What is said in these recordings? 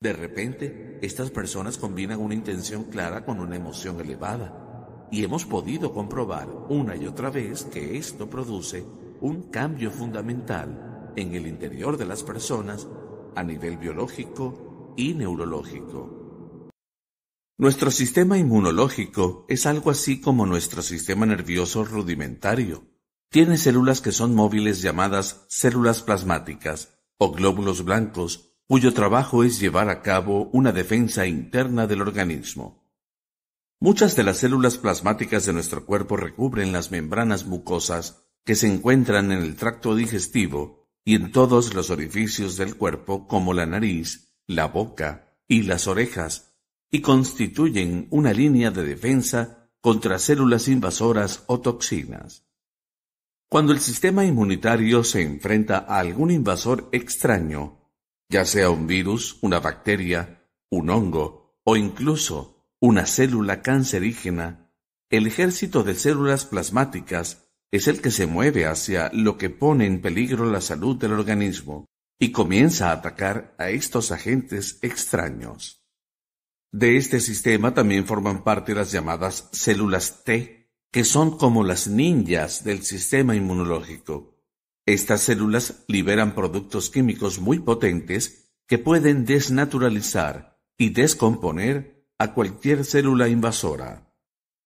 De repente, estas personas combinan una intención clara con una emoción elevada, y hemos podido comprobar una y otra vez que esto produce un cambio fundamental en el interior de las personas a nivel biológico y neurológico. Nuestro sistema inmunológico es algo así como nuestro sistema nervioso rudimentario. Tiene células que son móviles llamadas células plasmáticas o glóbulos blancos cuyo trabajo es llevar a cabo una defensa interna del organismo. Muchas de las células plasmáticas de nuestro cuerpo recubren las membranas mucosas que se encuentran en el tracto digestivo y en todos los orificios del cuerpo como la nariz, la boca y las orejas, y constituyen una línea de defensa contra células invasoras o toxinas. Cuando el sistema inmunitario se enfrenta a algún invasor extraño, ya sea un virus, una bacteria, un hongo o incluso una célula cancerígena, el ejército de células plasmáticas es el que se mueve hacia lo que pone en peligro la salud del organismo y comienza a atacar a estos agentes extraños. De este sistema también forman parte las llamadas células T, que son como las ninjas del sistema inmunológico. Estas células liberan productos químicos muy potentes que pueden desnaturalizar y descomponer a cualquier célula invasora.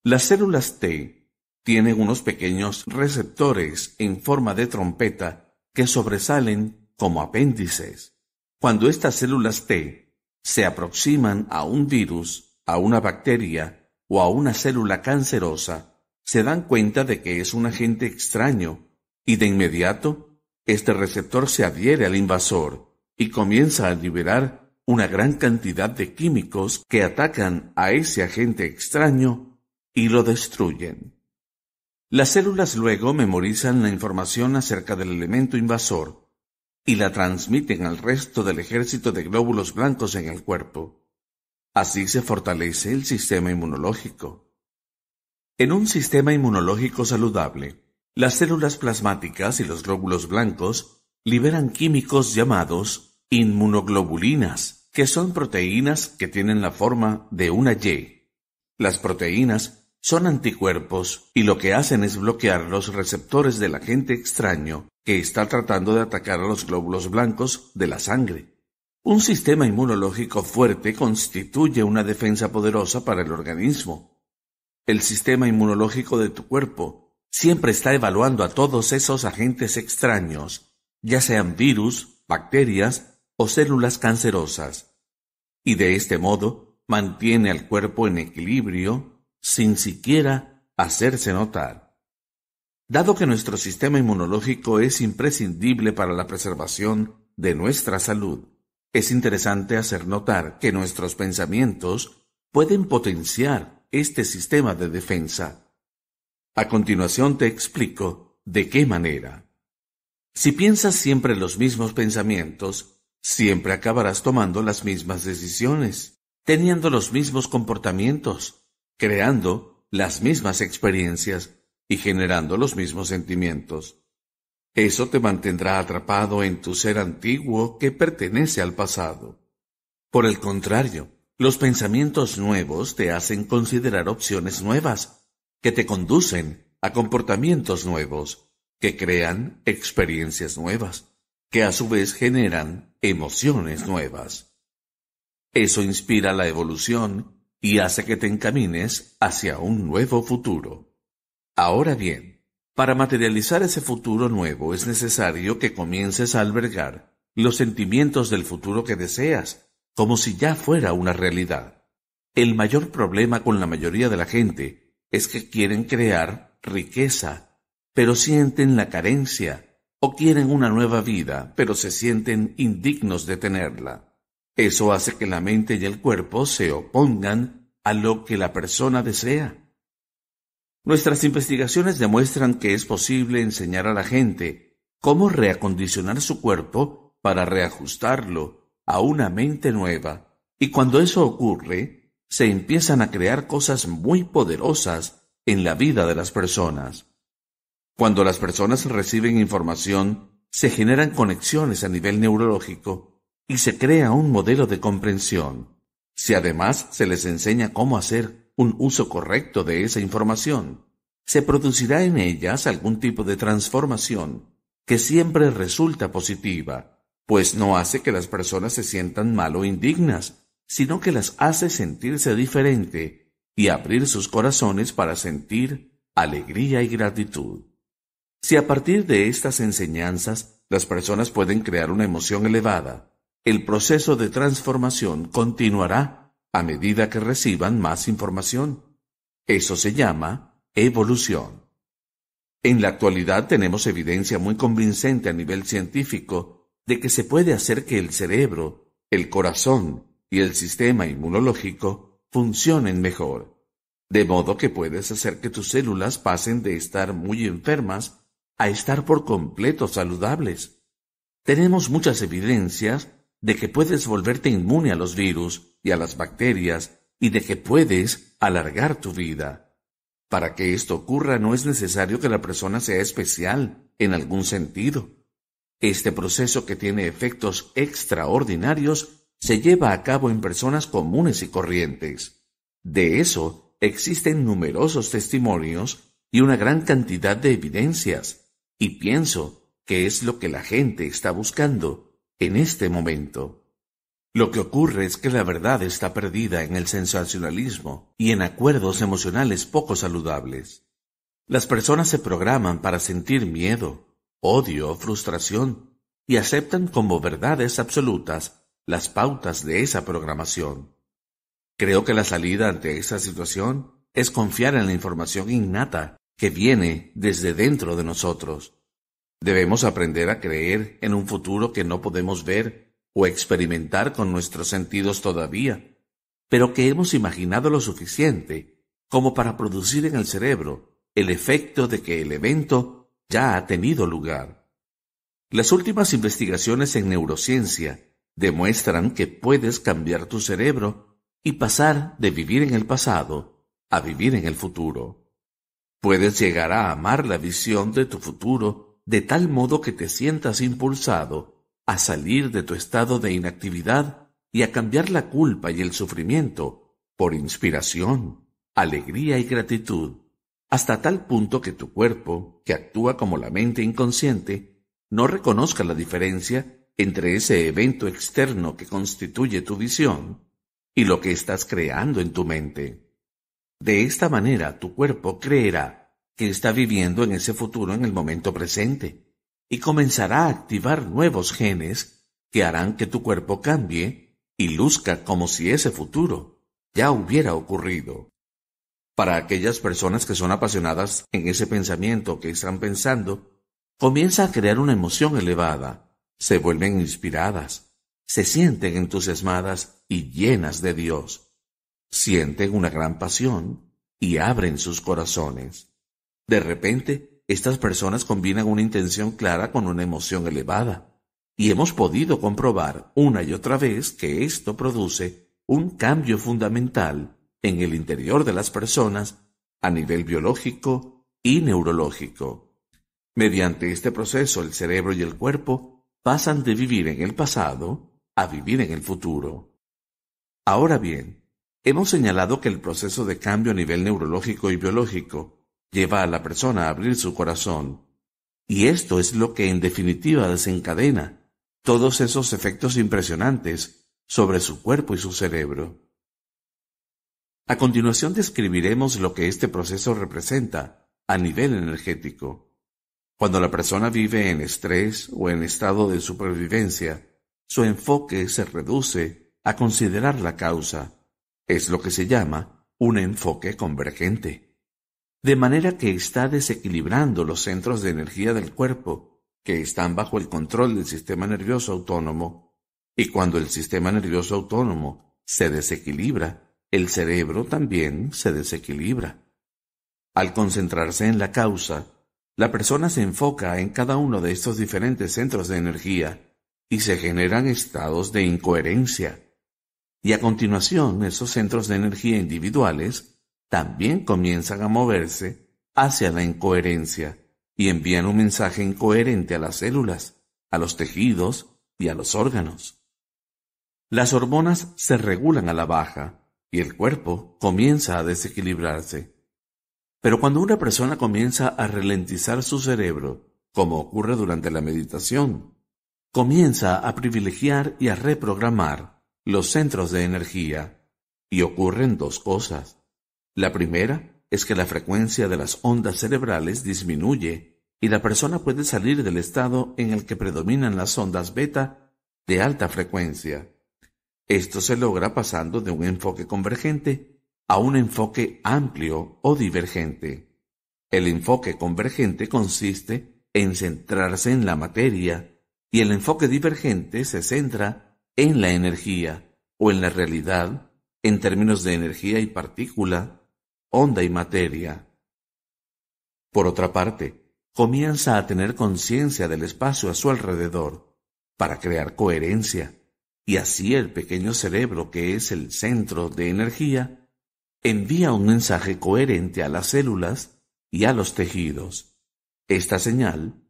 Las células T tienen unos pequeños receptores en forma de trompeta que sobresalen como apéndices. Cuando estas células T se aproximan a un virus, a una bacteria o a una célula cancerosa, se dan cuenta de que es un agente extraño y de inmediato este receptor se adhiere al invasor y comienza a liberar una gran cantidad de químicos que atacan a ese agente extraño y lo destruyen. Las células luego memorizan la información acerca del elemento invasor y la transmiten al resto del ejército de glóbulos blancos en el cuerpo. Así se fortalece el sistema inmunológico. En un sistema inmunológico saludable, las células plasmáticas y los glóbulos blancos liberan químicos llamados inmunoglobulinas, que son proteínas que tienen la forma de una Y. Las proteínas son anticuerpos y lo que hacen es bloquear los receptores del agente extraño que está tratando de atacar a los glóbulos blancos de la sangre. Un sistema inmunológico fuerte constituye una defensa poderosa para el organismo. El sistema inmunológico de tu cuerpo siempre está evaluando a todos esos agentes extraños, ya sean virus, bacterias o células cancerosas. Y de este modo mantiene al cuerpo en equilibrio sin siquiera hacerse notar. Dado que nuestro sistema inmunológico es imprescindible para la preservación de nuestra salud, es interesante hacer notar que nuestros pensamientos pueden potenciar este sistema de defensa a continuación te explico de qué manera. Si piensas siempre los mismos pensamientos, siempre acabarás tomando las mismas decisiones, teniendo los mismos comportamientos, creando las mismas experiencias y generando los mismos sentimientos. Eso te mantendrá atrapado en tu ser antiguo que pertenece al pasado. Por el contrario, los pensamientos nuevos te hacen considerar opciones nuevas que te conducen a comportamientos nuevos, que crean experiencias nuevas, que a su vez generan emociones nuevas. Eso inspira la evolución y hace que te encamines hacia un nuevo futuro. Ahora bien, para materializar ese futuro nuevo es necesario que comiences a albergar los sentimientos del futuro que deseas, como si ya fuera una realidad. El mayor problema con la mayoría de la gente es que quieren crear riqueza, pero sienten la carencia, o quieren una nueva vida, pero se sienten indignos de tenerla. Eso hace que la mente y el cuerpo se opongan a lo que la persona desea. Nuestras investigaciones demuestran que es posible enseñar a la gente cómo reacondicionar su cuerpo para reajustarlo a una mente nueva, y cuando eso ocurre, se empiezan a crear cosas muy poderosas en la vida de las personas. Cuando las personas reciben información, se generan conexiones a nivel neurológico y se crea un modelo de comprensión. Si además se les enseña cómo hacer un uso correcto de esa información, se producirá en ellas algún tipo de transformación que siempre resulta positiva, pues no hace que las personas se sientan mal o indignas, sino que las hace sentirse diferente y abrir sus corazones para sentir alegría y gratitud. Si a partir de estas enseñanzas las personas pueden crear una emoción elevada, el proceso de transformación continuará a medida que reciban más información. Eso se llama evolución. En la actualidad tenemos evidencia muy convincente a nivel científico de que se puede hacer que el cerebro, el corazón y el sistema inmunológico funcionen mejor, de modo que puedes hacer que tus células pasen de estar muy enfermas a estar por completo saludables. Tenemos muchas evidencias de que puedes volverte inmune a los virus y a las bacterias y de que puedes alargar tu vida. Para que esto ocurra no es necesario que la persona sea especial en algún sentido. Este proceso que tiene efectos extraordinarios se lleva a cabo en personas comunes y corrientes. De eso existen numerosos testimonios y una gran cantidad de evidencias, y pienso que es lo que la gente está buscando en este momento. Lo que ocurre es que la verdad está perdida en el sensacionalismo y en acuerdos emocionales poco saludables. Las personas se programan para sentir miedo, odio, o frustración, y aceptan como verdades absolutas las pautas de esa programación. Creo que la salida ante esa situación es confiar en la información innata que viene desde dentro de nosotros. Debemos aprender a creer en un futuro que no podemos ver o experimentar con nuestros sentidos todavía, pero que hemos imaginado lo suficiente como para producir en el cerebro el efecto de que el evento ya ha tenido lugar. Las últimas investigaciones en neurociencia demuestran que puedes cambiar tu cerebro y pasar de vivir en el pasado a vivir en el futuro. Puedes llegar a amar la visión de tu futuro de tal modo que te sientas impulsado a salir de tu estado de inactividad y a cambiar la culpa y el sufrimiento por inspiración, alegría y gratitud, hasta tal punto que tu cuerpo, que actúa como la mente inconsciente, no reconozca la diferencia entre ese evento externo que constituye tu visión y lo que estás creando en tu mente. De esta manera tu cuerpo creerá que está viviendo en ese futuro en el momento presente y comenzará a activar nuevos genes que harán que tu cuerpo cambie y luzca como si ese futuro ya hubiera ocurrido. Para aquellas personas que son apasionadas en ese pensamiento que están pensando, comienza a crear una emoción elevada se vuelven inspiradas, se sienten entusiasmadas y llenas de Dios, sienten una gran pasión y abren sus corazones. De repente, estas personas combinan una intención clara con una emoción elevada, y hemos podido comprobar una y otra vez que esto produce un cambio fundamental en el interior de las personas a nivel biológico y neurológico. Mediante este proceso el cerebro y el cuerpo pasan de vivir en el pasado a vivir en el futuro. Ahora bien, hemos señalado que el proceso de cambio a nivel neurológico y biológico lleva a la persona a abrir su corazón, y esto es lo que en definitiva desencadena todos esos efectos impresionantes sobre su cuerpo y su cerebro. A continuación describiremos lo que este proceso representa a nivel energético. Cuando la persona vive en estrés o en estado de supervivencia, su enfoque se reduce a considerar la causa. Es lo que se llama un enfoque convergente. De manera que está desequilibrando los centros de energía del cuerpo, que están bajo el control del sistema nervioso autónomo, y cuando el sistema nervioso autónomo se desequilibra, el cerebro también se desequilibra. Al concentrarse en la causa, la persona se enfoca en cada uno de estos diferentes centros de energía y se generan estados de incoherencia. Y a continuación, esos centros de energía individuales también comienzan a moverse hacia la incoherencia y envían un mensaje incoherente a las células, a los tejidos y a los órganos. Las hormonas se regulan a la baja y el cuerpo comienza a desequilibrarse. Pero cuando una persona comienza a ralentizar su cerebro, como ocurre durante la meditación, comienza a privilegiar y a reprogramar los centros de energía y ocurren dos cosas. La primera es que la frecuencia de las ondas cerebrales disminuye y la persona puede salir del estado en el que predominan las ondas beta de alta frecuencia. Esto se logra pasando de un enfoque convergente a un enfoque amplio o divergente. El enfoque convergente consiste en centrarse en la materia y el enfoque divergente se centra en la energía o en la realidad en términos de energía y partícula, onda y materia. Por otra parte, comienza a tener conciencia del espacio a su alrededor para crear coherencia, y así el pequeño cerebro que es el centro de energía envía un mensaje coherente a las células y a los tejidos. Esta señal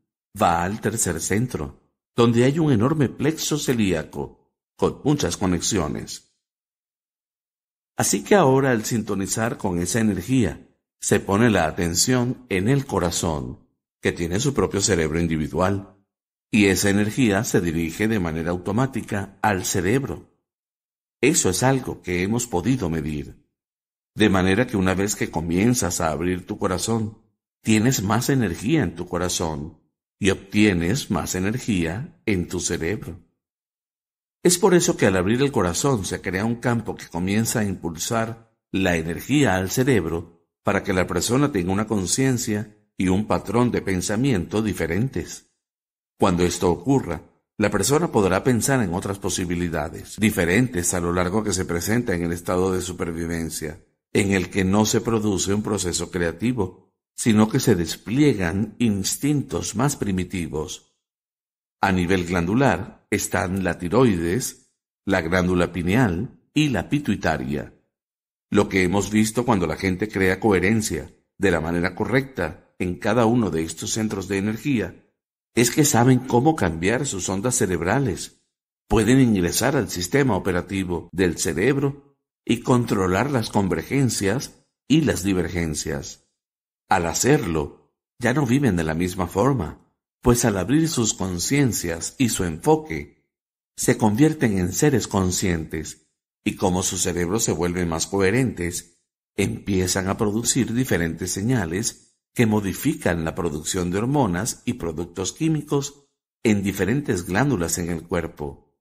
va al tercer centro, donde hay un enorme plexo celíaco con muchas conexiones. Así que ahora al sintonizar con esa energía, se pone la atención en el corazón, que tiene su propio cerebro individual, y esa energía se dirige de manera automática al cerebro. Eso es algo que hemos podido medir. De manera que una vez que comienzas a abrir tu corazón, tienes más energía en tu corazón y obtienes más energía en tu cerebro. Es por eso que al abrir el corazón se crea un campo que comienza a impulsar la energía al cerebro para que la persona tenga una conciencia y un patrón de pensamiento diferentes. Cuando esto ocurra, la persona podrá pensar en otras posibilidades, diferentes a lo largo que se presenta en el estado de supervivencia, en el que no se produce un proceso creativo, sino que se despliegan instintos más primitivos. A nivel glandular están la tiroides, la glándula pineal y la pituitaria. Lo que hemos visto cuando la gente crea coherencia de la manera correcta en cada uno de estos centros de energía es que saben cómo cambiar sus ondas cerebrales. Pueden ingresar al sistema operativo del cerebro y controlar las convergencias y las divergencias. Al hacerlo, ya no viven de la misma forma, pues al abrir sus conciencias y su enfoque, se convierten en seres conscientes, y como sus cerebros se vuelven más coherentes, empiezan a producir diferentes señales que modifican la producción de hormonas y productos químicos en diferentes glándulas en el cuerpo.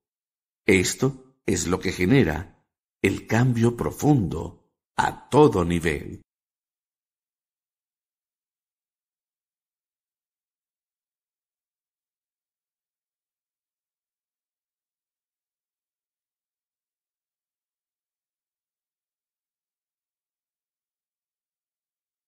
Esto es lo que genera el cambio profundo a todo nivel.